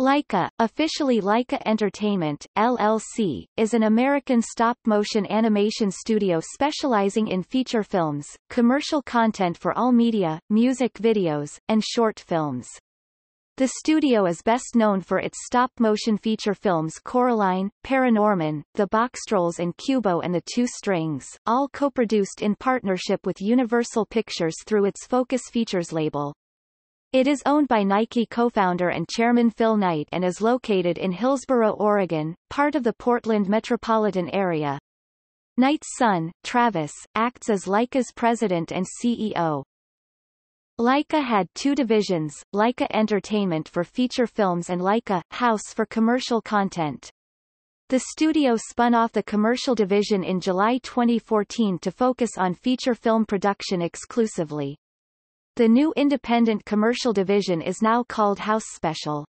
Leica, officially Leica Entertainment, LLC, is an American stop-motion animation studio specializing in feature films, commercial content for all media, music videos, and short films. The studio is best known for its stop-motion feature films Coraline, Paranorman, The Boxtrolls and Cubo and the Two Strings, all co-produced in partnership with Universal Pictures through its Focus Features label. It is owned by Nike co-founder and chairman Phil Knight and is located in Hillsboro, Oregon, part of the Portland metropolitan area. Knight's son, Travis, acts as Leica's president and CEO. Leica had two divisions, Leica Entertainment for feature films and Leica House for commercial content. The studio spun off the commercial division in July 2014 to focus on feature film production exclusively. The new independent commercial division is now called House Special.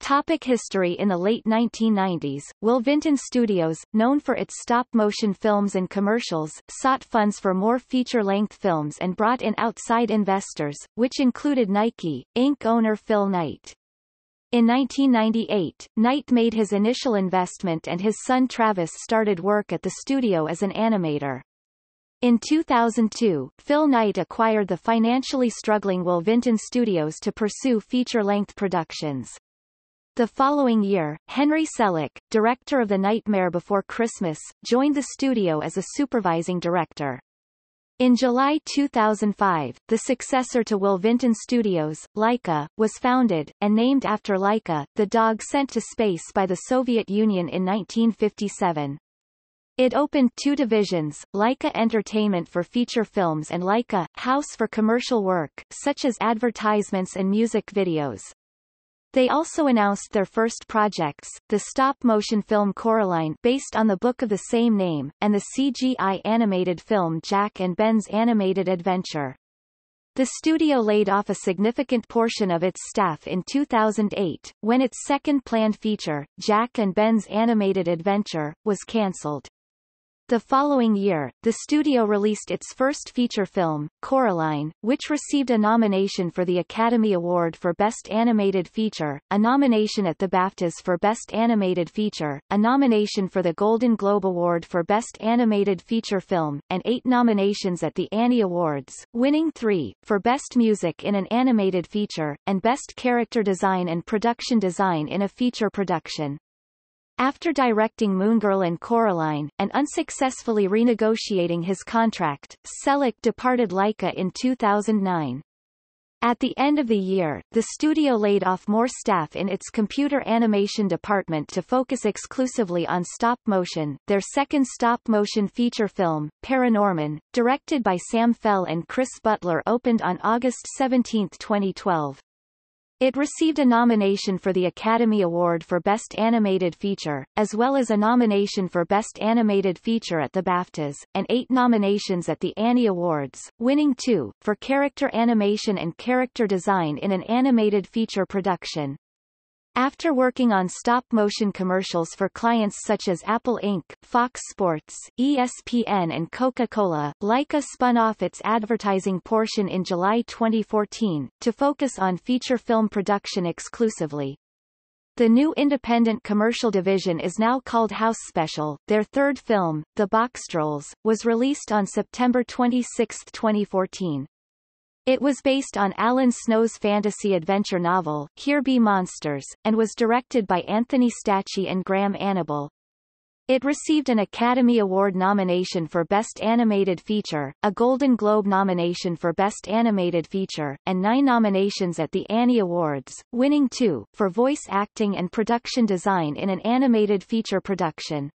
Topic history In the late 1990s, Will Vinton Studios, known for its stop-motion films and commercials, sought funds for more feature-length films and brought in outside investors, which included Nike, Inc. owner Phil Knight. In 1998, Knight made his initial investment and his son Travis started work at the studio as an animator. In 2002, Phil Knight acquired the financially struggling Vinton Studios to pursue feature-length productions. The following year, Henry Selick, director of The Nightmare Before Christmas, joined the studio as a supervising director. In July 2005, the successor to Vinton Studios, Laika, was founded, and named after Laika, the dog sent to space by the Soviet Union in 1957. It opened two divisions, Leica Entertainment for feature films and Leica, House for commercial work, such as advertisements and music videos. They also announced their first projects, the stop-motion film Coraline based on the book of the same name, and the CGI animated film Jack and Ben's Animated Adventure. The studio laid off a significant portion of its staff in 2008, when its second planned feature, Jack and Ben's Animated Adventure, was cancelled. The following year, the studio released its first feature film, Coraline, which received a nomination for the Academy Award for Best Animated Feature, a nomination at the BAFTAs for Best Animated Feature, a nomination for the Golden Globe Award for Best Animated Feature Film, and eight nominations at the Annie Awards, winning three, for Best Music in an Animated Feature, and Best Character Design and Production Design in a Feature Production. After directing Moongirl and Coraline, and unsuccessfully renegotiating his contract, Selleck departed Leica in 2009. At the end of the year, the studio laid off more staff in its computer animation department to focus exclusively on stop motion. Their second stop motion feature film, Paranorman, directed by Sam Fell and Chris Butler, opened on August 17, 2012. It received a nomination for the Academy Award for Best Animated Feature, as well as a nomination for Best Animated Feature at the BAFTAs, and eight nominations at the Annie Awards, winning two, for character animation and character design in an animated feature production. After working on stop-motion commercials for clients such as Apple Inc., Fox Sports, ESPN and Coca-Cola, Leica spun off its advertising portion in July 2014, to focus on feature film production exclusively. The new independent commercial division is now called House Special. Their third film, The Box Trolls, was released on September 26, 2014. It was based on Alan Snow's fantasy adventure novel, Here Be Monsters, and was directed by Anthony Stacci and Graham Annable. It received an Academy Award nomination for Best Animated Feature, a Golden Globe nomination for Best Animated Feature, and nine nominations at the Annie Awards, winning two, for voice acting and production design in an animated feature production.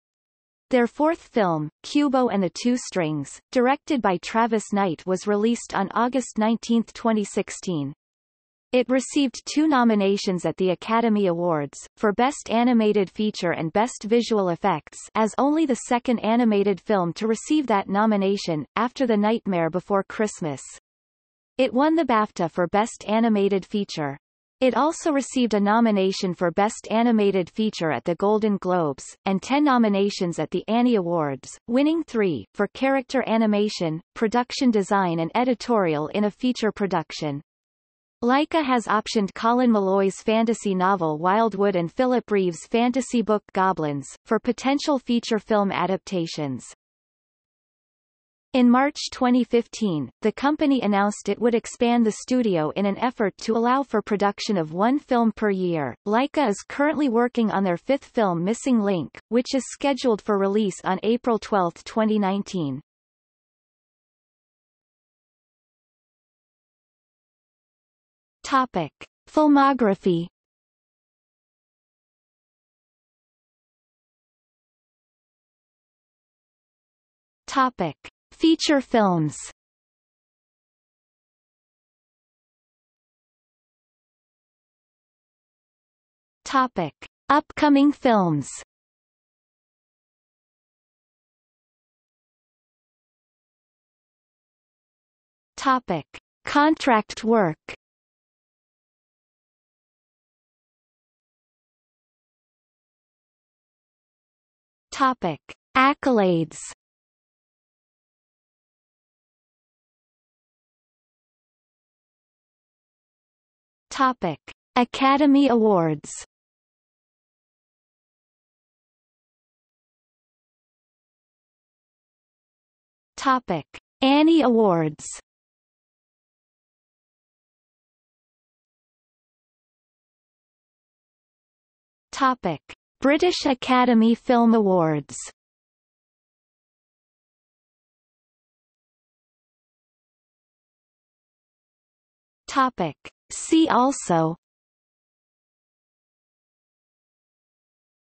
Their fourth film, Cubo and the Two Strings, directed by Travis Knight was released on August 19, 2016. It received two nominations at the Academy Awards, for Best Animated Feature and Best Visual Effects as only the second animated film to receive that nomination, after The Nightmare Before Christmas. It won the BAFTA for Best Animated Feature. It also received a nomination for Best Animated Feature at the Golden Globes, and 10 nominations at the Annie Awards, winning three, for character animation, production design and editorial in a feature production. Leica has optioned Colin Malloy's fantasy novel Wildwood and Philip Reeves' fantasy book Goblins, for potential feature film adaptations. In March 2015, the company announced it would expand the studio in an effort to allow for production of one film per year. Leica is currently working on their fifth film Missing Link, which is scheduled for release on April 12, 2019. Topic: Filmography Topic Feature films Topic. Upcoming films Topic. Contract work Topic. Accolades Topic: Academy Awards. Topic: Annie Awards. Topic: British Academy Film Awards. Topic: See also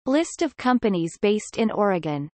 List of companies based in Oregon